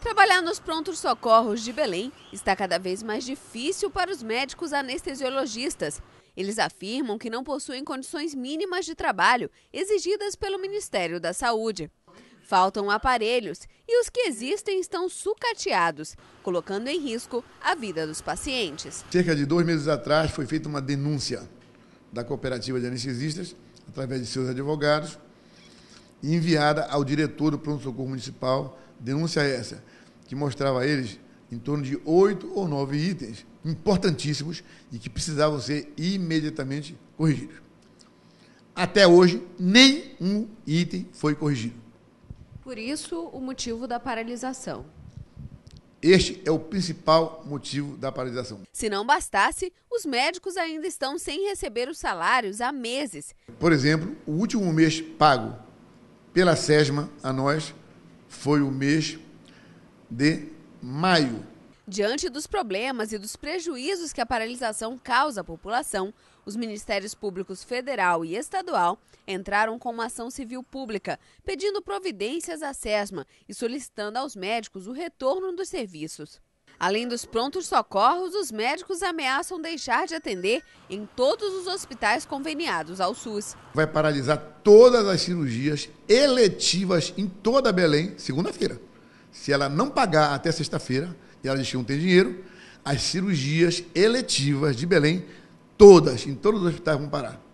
Trabalhar nos prontos socorros de Belém está cada vez mais difícil para os médicos anestesiologistas. Eles afirmam que não possuem condições mínimas de trabalho exigidas pelo Ministério da Saúde. Faltam aparelhos e os que existem estão sucateados, colocando em risco a vida dos pacientes. Cerca de dois meses atrás foi feita uma denúncia da cooperativa de anestesistas, através de seus advogados, e enviada ao diretor do pronto-socorro municipal, denúncia essa, que mostrava a eles em torno de oito ou nove itens importantíssimos e que precisavam ser imediatamente corrigidos. Até hoje, nem um item foi corrigido. Por isso, o motivo da paralisação. Este é o principal motivo da paralisação. Se não bastasse, os médicos ainda estão sem receber os salários há meses. Por exemplo, o último mês pago pela SESMA a nós foi o mês de maio. Diante dos problemas e dos prejuízos que a paralisação causa à população, os Ministérios Públicos Federal e Estadual entraram com uma ação civil pública, pedindo providências à SESMA e solicitando aos médicos o retorno dos serviços. Além dos prontos socorros, os médicos ameaçam deixar de atender em todos os hospitais conveniados ao SUS. Vai paralisar todas as cirurgias eletivas em toda Belém segunda-feira. Se ela não pagar até sexta-feira, e ela diz que não tem dinheiro, as cirurgias eletivas de Belém, todas, em todos os hospitais vão parar.